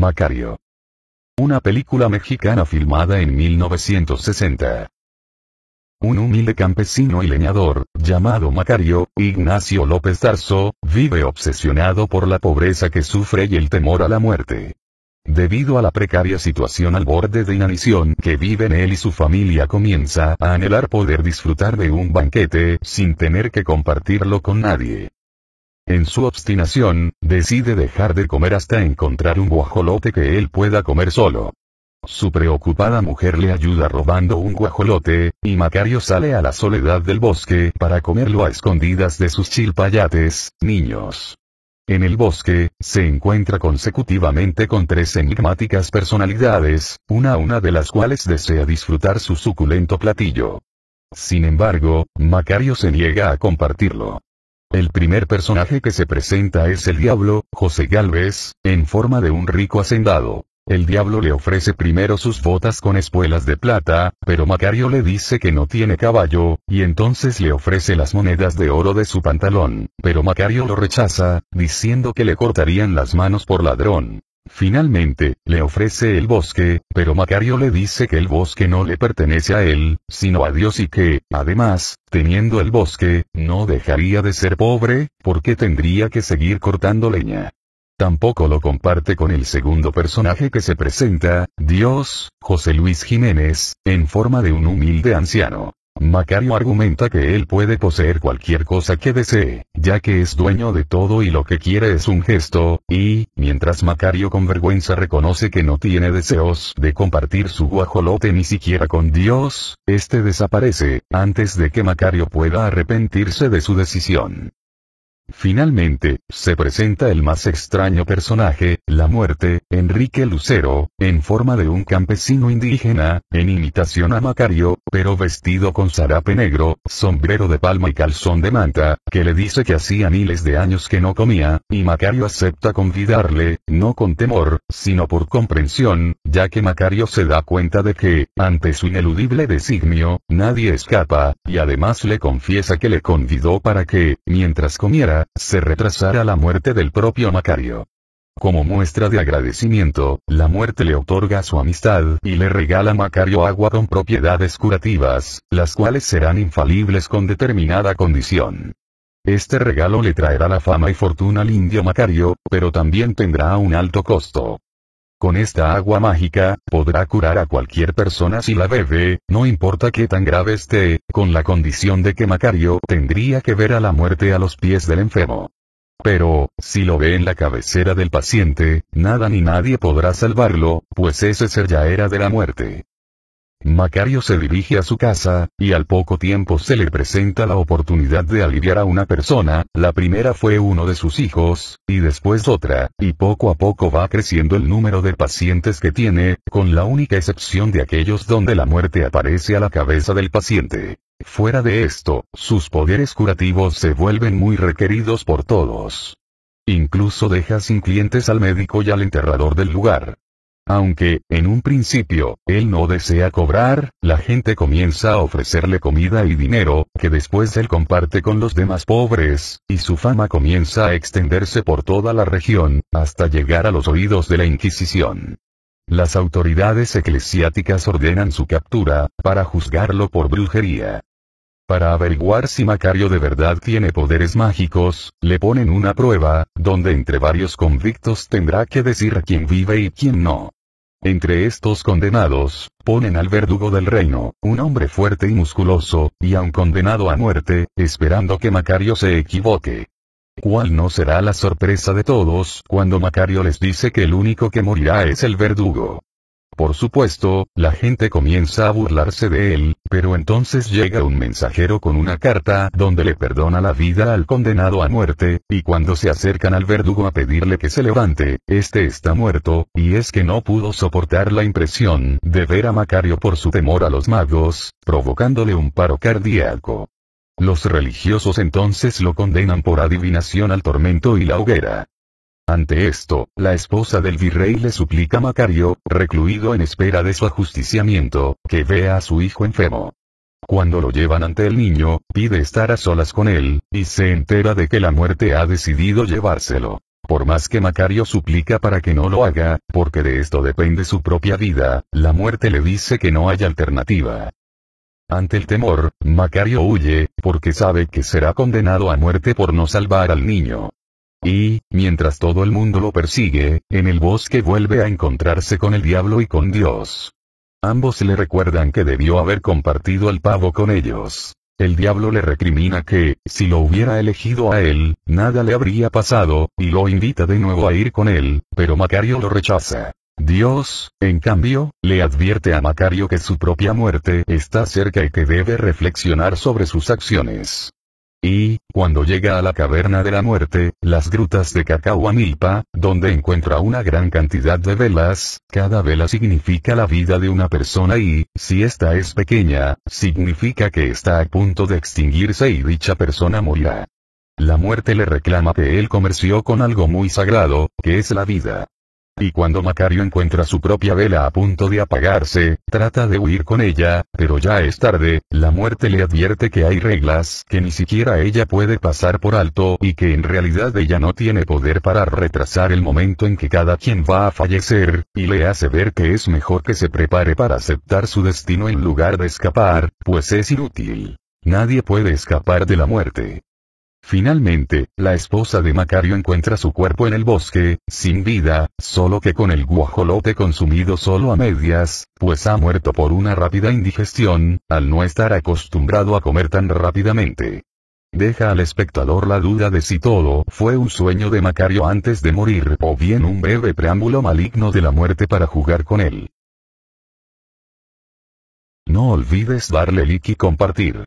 Macario. Una película mexicana filmada en 1960. Un humilde campesino y leñador, llamado Macario, Ignacio López Tarso, vive obsesionado por la pobreza que sufre y el temor a la muerte. Debido a la precaria situación al borde de inanición que viven él y su familia comienza a anhelar poder disfrutar de un banquete sin tener que compartirlo con nadie. En su obstinación, decide dejar de comer hasta encontrar un guajolote que él pueda comer solo. Su preocupada mujer le ayuda robando un guajolote, y Macario sale a la soledad del bosque para comerlo a escondidas de sus chilpayates, niños. En el bosque, se encuentra consecutivamente con tres enigmáticas personalidades, una a una de las cuales desea disfrutar su suculento platillo. Sin embargo, Macario se niega a compartirlo. El primer personaje que se presenta es el diablo, José Galvez, en forma de un rico hacendado. El diablo le ofrece primero sus botas con espuelas de plata, pero Macario le dice que no tiene caballo, y entonces le ofrece las monedas de oro de su pantalón, pero Macario lo rechaza, diciendo que le cortarían las manos por ladrón. Finalmente, le ofrece el bosque, pero Macario le dice que el bosque no le pertenece a él, sino a Dios y que, además, teniendo el bosque, no dejaría de ser pobre, porque tendría que seguir cortando leña. Tampoco lo comparte con el segundo personaje que se presenta, Dios, José Luis Jiménez, en forma de un humilde anciano. Macario argumenta que él puede poseer cualquier cosa que desee ya que es dueño de todo y lo que quiere es un gesto, y, mientras Macario con vergüenza reconoce que no tiene deseos de compartir su guajolote ni siquiera con Dios, este desaparece, antes de que Macario pueda arrepentirse de su decisión. Finalmente, se presenta el más extraño personaje, la muerte, Enrique Lucero, en forma de un campesino indígena, en imitación a Macario, pero vestido con sarape negro, sombrero de palma y calzón de manta, que le dice que hacía miles de años que no comía, y Macario acepta convidarle, no con temor, sino por comprensión, ya que Macario se da cuenta de que, ante su ineludible designio, nadie escapa, y además le confiesa que le convidó para que, mientras comiera, se retrasará la muerte del propio Macario. Como muestra de agradecimiento, la muerte le otorga su amistad y le regala Macario agua con propiedades curativas, las cuales serán infalibles con determinada condición. Este regalo le traerá la fama y fortuna al indio Macario, pero también tendrá un alto costo. Con esta agua mágica, podrá curar a cualquier persona si la bebe, no importa qué tan grave esté, con la condición de que Macario tendría que ver a la muerte a los pies del enfermo. Pero, si lo ve en la cabecera del paciente, nada ni nadie podrá salvarlo, pues ese ser ya era de la muerte. Macario se dirige a su casa, y al poco tiempo se le presenta la oportunidad de aliviar a una persona, la primera fue uno de sus hijos, y después otra, y poco a poco va creciendo el número de pacientes que tiene, con la única excepción de aquellos donde la muerte aparece a la cabeza del paciente. Fuera de esto, sus poderes curativos se vuelven muy requeridos por todos. Incluso deja sin clientes al médico y al enterrador del lugar. Aunque, en un principio, él no desea cobrar, la gente comienza a ofrecerle comida y dinero, que después él comparte con los demás pobres, y su fama comienza a extenderse por toda la región, hasta llegar a los oídos de la Inquisición. Las autoridades eclesiásticas ordenan su captura, para juzgarlo por brujería. Para averiguar si Macario de verdad tiene poderes mágicos, le ponen una prueba, donde entre varios convictos tendrá que decir quién vive y quién no. Entre estos condenados, ponen al verdugo del reino, un hombre fuerte y musculoso, y a un condenado a muerte, esperando que Macario se equivoque. ¿Cuál no será la sorpresa de todos cuando Macario les dice que el único que morirá es el verdugo? Por supuesto, la gente comienza a burlarse de él, pero entonces llega un mensajero con una carta donde le perdona la vida al condenado a muerte, y cuando se acercan al verdugo a pedirle que se levante, este está muerto, y es que no pudo soportar la impresión de ver a Macario por su temor a los magos, provocándole un paro cardíaco. Los religiosos entonces lo condenan por adivinación al tormento y la hoguera. Ante esto, la esposa del virrey le suplica a Macario, recluido en espera de su ajusticiamiento, que vea a su hijo enfermo. Cuando lo llevan ante el niño, pide estar a solas con él, y se entera de que la muerte ha decidido llevárselo. Por más que Macario suplica para que no lo haga, porque de esto depende su propia vida, la muerte le dice que no hay alternativa. Ante el temor, Macario huye, porque sabe que será condenado a muerte por no salvar al niño. Y, mientras todo el mundo lo persigue, en el bosque vuelve a encontrarse con el diablo y con Dios. Ambos le recuerdan que debió haber compartido el pavo con ellos. El diablo le recrimina que, si lo hubiera elegido a él, nada le habría pasado, y lo invita de nuevo a ir con él, pero Macario lo rechaza. Dios, en cambio, le advierte a Macario que su propia muerte está cerca y que debe reflexionar sobre sus acciones. Y, cuando llega a la caverna de la muerte, las grutas de Cacahuamilpa, donde encuentra una gran cantidad de velas, cada vela significa la vida de una persona y, si esta es pequeña, significa que está a punto de extinguirse y dicha persona morirá. La muerte le reclama que él comerció con algo muy sagrado, que es la vida y cuando Macario encuentra su propia vela a punto de apagarse, trata de huir con ella, pero ya es tarde, la muerte le advierte que hay reglas que ni siquiera ella puede pasar por alto y que en realidad ella no tiene poder para retrasar el momento en que cada quien va a fallecer, y le hace ver que es mejor que se prepare para aceptar su destino en lugar de escapar, pues es inútil. Nadie puede escapar de la muerte. Finalmente, la esposa de Macario encuentra su cuerpo en el bosque, sin vida, solo que con el guajolote consumido solo a medias, pues ha muerto por una rápida indigestión, al no estar acostumbrado a comer tan rápidamente. Deja al espectador la duda de si todo fue un sueño de Macario antes de morir o bien un breve preámbulo maligno de la muerte para jugar con él. No olvides darle like y compartir.